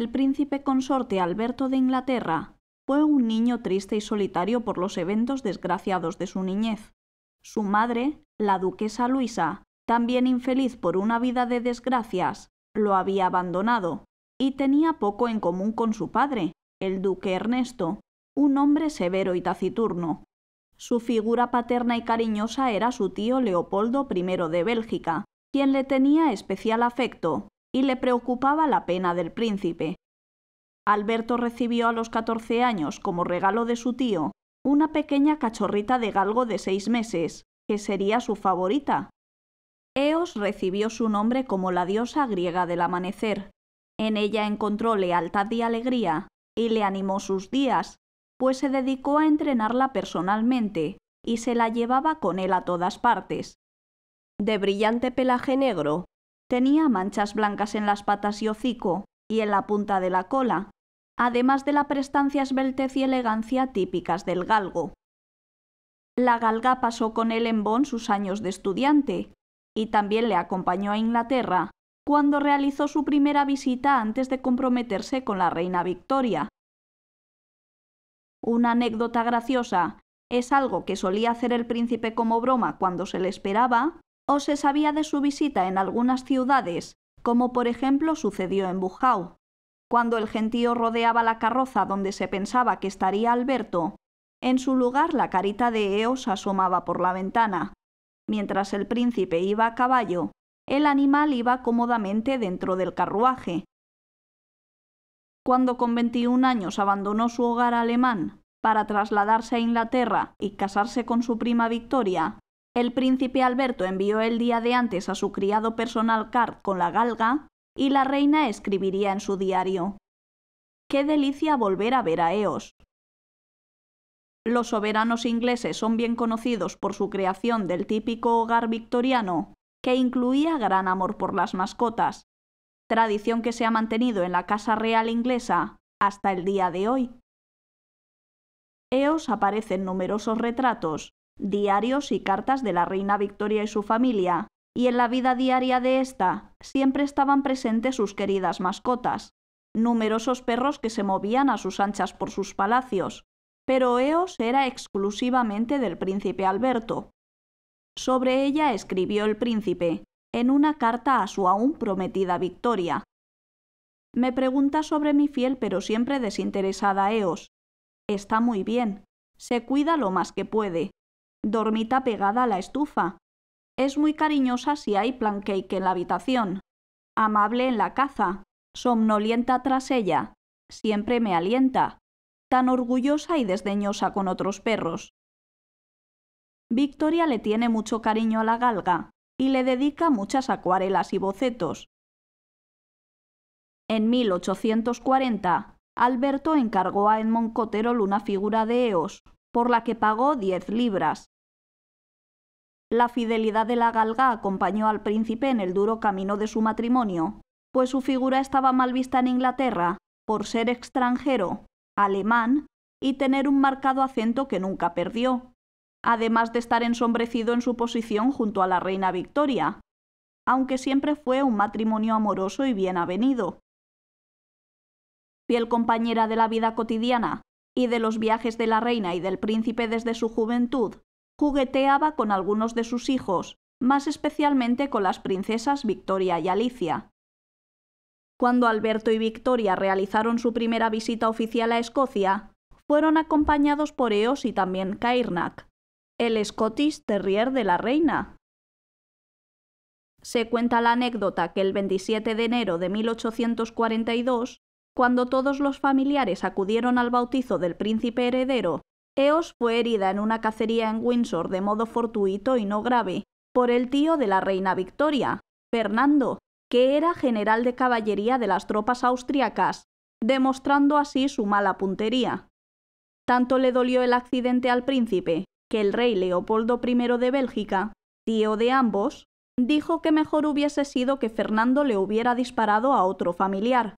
el príncipe consorte Alberto de Inglaterra, fue un niño triste y solitario por los eventos desgraciados de su niñez. Su madre, la duquesa Luisa, también infeliz por una vida de desgracias, lo había abandonado, y tenía poco en común con su padre, el duque Ernesto, un hombre severo y taciturno. Su figura paterna y cariñosa era su tío Leopoldo I de Bélgica, quien le tenía especial afecto, y le preocupaba la pena del príncipe. Alberto recibió a los 14 años como regalo de su tío una pequeña cachorrita de galgo de seis meses, que sería su favorita. Eos recibió su nombre como la diosa griega del amanecer. En ella encontró lealtad y alegría, y le animó sus días, pues se dedicó a entrenarla personalmente, y se la llevaba con él a todas partes. De brillante pelaje negro, Tenía manchas blancas en las patas y hocico, y en la punta de la cola, además de la prestancia, esbeltez y elegancia típicas del galgo. La galga pasó con él en Bonn sus años de estudiante, y también le acompañó a Inglaterra, cuando realizó su primera visita antes de comprometerse con la reina Victoria. Una anécdota graciosa es algo que solía hacer el príncipe como broma cuando se le esperaba, o se sabía de su visita en algunas ciudades, como por ejemplo sucedió en Buchau. Cuando el gentío rodeaba la carroza donde se pensaba que estaría Alberto, en su lugar la carita de Eos asomaba por la ventana. Mientras el príncipe iba a caballo, el animal iba cómodamente dentro del carruaje. Cuando con 21 años abandonó su hogar alemán para trasladarse a Inglaterra y casarse con su prima Victoria, el príncipe Alberto envió el día de antes a su criado personal card con la galga y la reina escribiría en su diario. Qué delicia volver a ver a Eos. Los soberanos ingleses son bien conocidos por su creación del típico hogar victoriano, que incluía gran amor por las mascotas, tradición que se ha mantenido en la Casa Real inglesa hasta el día de hoy. Eos aparece en numerosos retratos diarios y cartas de la reina Victoria y su familia, y en la vida diaria de ésta siempre estaban presentes sus queridas mascotas, numerosos perros que se movían a sus anchas por sus palacios, pero Eos era exclusivamente del príncipe Alberto. Sobre ella escribió el príncipe, en una carta a su aún prometida Victoria. Me pregunta sobre mi fiel pero siempre desinteresada Eos. Está muy bien, se cuida lo más que puede, dormita pegada a la estufa. Es muy cariñosa si hay pancake en la habitación. Amable en la caza, somnolienta tras ella, siempre me alienta, tan orgullosa y desdeñosa con otros perros. Victoria le tiene mucho cariño a la galga y le dedica muchas acuarelas y bocetos. En 1840, Alberto encargó a Edmond Cotterol una figura de Eos, por la que pagó 10 libras. La fidelidad de la galga acompañó al príncipe en el duro camino de su matrimonio, pues su figura estaba mal vista en Inglaterra por ser extranjero, alemán y tener un marcado acento que nunca perdió, además de estar ensombrecido en su posición junto a la reina Victoria, aunque siempre fue un matrimonio amoroso y bien avenido. Fiel compañera de la vida cotidiana y de los viajes de la reina y del príncipe desde su juventud, jugueteaba con algunos de sus hijos, más especialmente con las princesas Victoria y Alicia. Cuando Alberto y Victoria realizaron su primera visita oficial a Escocia, fueron acompañados por Eos y también Kairnak, el Scottish Terrier de la reina. Se cuenta la anécdota que el 27 de enero de 1842, cuando todos los familiares acudieron al bautizo del príncipe heredero Eos fue herida en una cacería en Windsor de modo fortuito y no grave por el tío de la reina Victoria, Fernando, que era general de caballería de las tropas austriacas, demostrando así su mala puntería. Tanto le dolió el accidente al príncipe, que el rey Leopoldo I de Bélgica, tío de ambos, dijo que mejor hubiese sido que Fernando le hubiera disparado a otro familiar.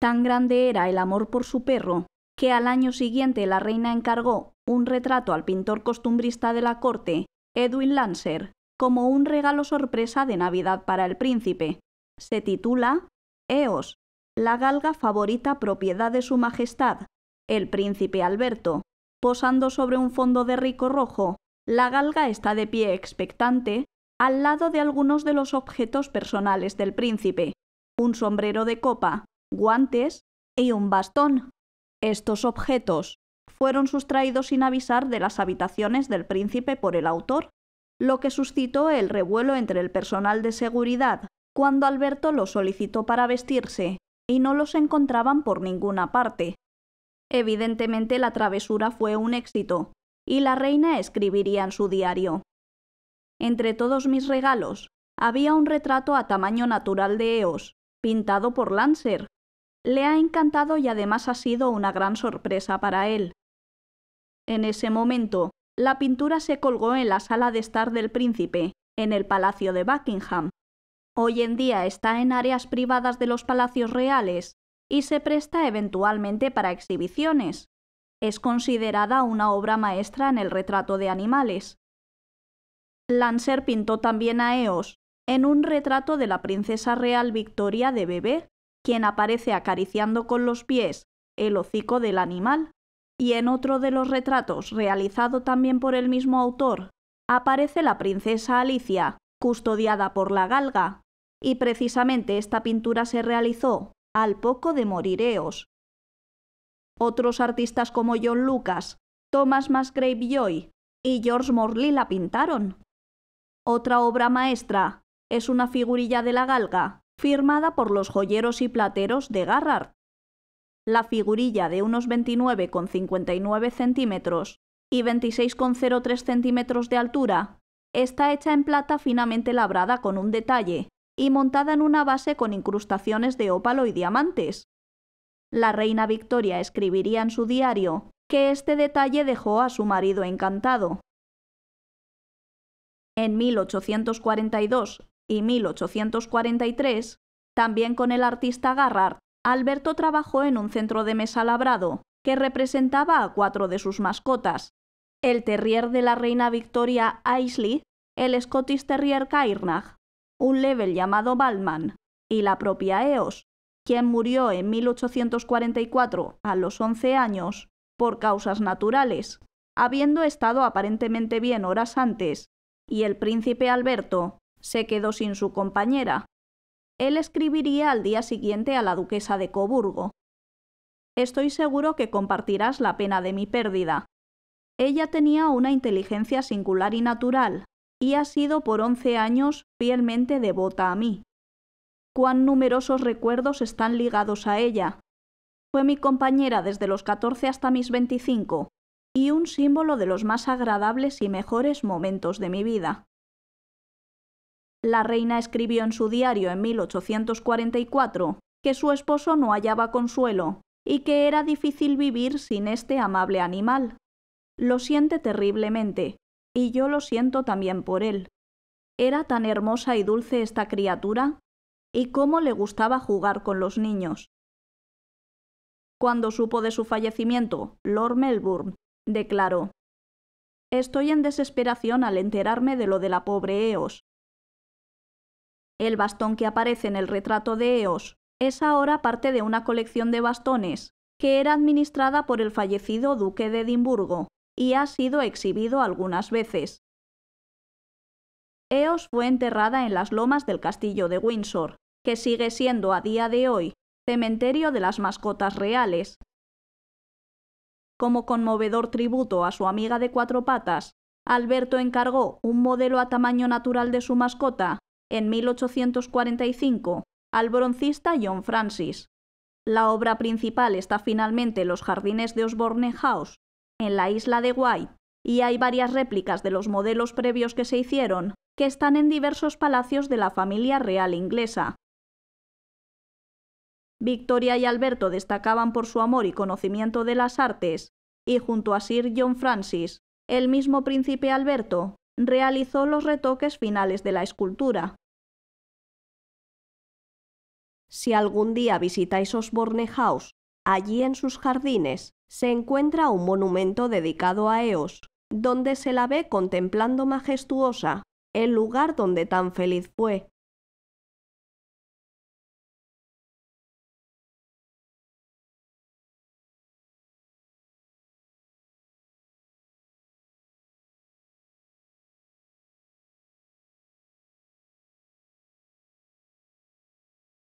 Tan grande era el amor por su perro que al año siguiente la reina encargó un retrato al pintor costumbrista de la corte, Edwin Lancer, como un regalo sorpresa de Navidad para el príncipe. Se titula Eos, la galga favorita propiedad de Su Majestad, el príncipe Alberto. Posando sobre un fondo de rico rojo, la galga está de pie expectante al lado de algunos de los objetos personales del príncipe, un sombrero de copa, guantes y un bastón. Estos objetos fueron sustraídos sin avisar de las habitaciones del príncipe por el autor, lo que suscitó el revuelo entre el personal de seguridad cuando Alberto los solicitó para vestirse y no los encontraban por ninguna parte. Evidentemente la travesura fue un éxito, y la reina escribiría en su diario. Entre todos mis regalos había un retrato a tamaño natural de Eos, pintado por Lancer, le ha encantado y además ha sido una gran sorpresa para él. En ese momento, la pintura se colgó en la sala de estar del príncipe, en el Palacio de Buckingham. Hoy en día está en áreas privadas de los palacios reales y se presta eventualmente para exhibiciones. Es considerada una obra maestra en el retrato de animales. Lancer pintó también a Eos en un retrato de la princesa real Victoria de Bebé, quien aparece acariciando con los pies el hocico del animal, y en otro de los retratos realizado también por el mismo autor, aparece la princesa Alicia, custodiada por la galga, y precisamente esta pintura se realizó al poco de morireos. Otros artistas como John Lucas, Thomas Musgrave Joy y George Morley la pintaron. Otra obra maestra es una figurilla de la galga firmada por los joyeros y plateros de Garrard. La figurilla de unos 29,59 centímetros y 26,03 centímetros de altura está hecha en plata finamente labrada con un detalle y montada en una base con incrustaciones de ópalo y diamantes. La reina Victoria escribiría en su diario que este detalle dejó a su marido encantado. En 1842 y 1843, también con el artista Garrard, Alberto trabajó en un centro de mesa labrado que representaba a cuatro de sus mascotas, el terrier de la reina Victoria Aisley, el Scottish Terrier Cairnach, un level llamado Balman y la propia Eos, quien murió en 1844 a los 11 años por causas naturales, habiendo estado aparentemente bien horas antes, y el príncipe Alberto, se quedó sin su compañera. Él escribiría al día siguiente a la duquesa de Coburgo. Estoy seguro que compartirás la pena de mi pérdida. Ella tenía una inteligencia singular y natural, y ha sido por once años fielmente devota a mí. Cuán numerosos recuerdos están ligados a ella. Fue mi compañera desde los 14 hasta mis 25, y un símbolo de los más agradables y mejores momentos de mi vida. La reina escribió en su diario en 1844 que su esposo no hallaba consuelo y que era difícil vivir sin este amable animal. Lo siente terriblemente, y yo lo siento también por él. Era tan hermosa y dulce esta criatura, y cómo le gustaba jugar con los niños. Cuando supo de su fallecimiento, Lord Melbourne declaró Estoy en desesperación al enterarme de lo de la pobre Eos, el bastón que aparece en el retrato de Eos es ahora parte de una colección de bastones que era administrada por el fallecido duque de Edimburgo y ha sido exhibido algunas veces. Eos fue enterrada en las lomas del castillo de Windsor, que sigue siendo a día de hoy cementerio de las mascotas reales. Como conmovedor tributo a su amiga de cuatro patas, Alberto encargó un modelo a tamaño natural de su mascota en 1845 al broncista John Francis. La obra principal está finalmente en los jardines de Osborne House, en la isla de wight y hay varias réplicas de los modelos previos que se hicieron, que están en diversos palacios de la familia real inglesa. Victoria y Alberto destacaban por su amor y conocimiento de las artes, y junto a Sir John Francis, el mismo príncipe Alberto, realizó los retoques finales de la escultura. Si algún día visitáis Osborne House, allí en sus jardines se encuentra un monumento dedicado a Eos, donde se la ve contemplando majestuosa el lugar donde tan feliz fue.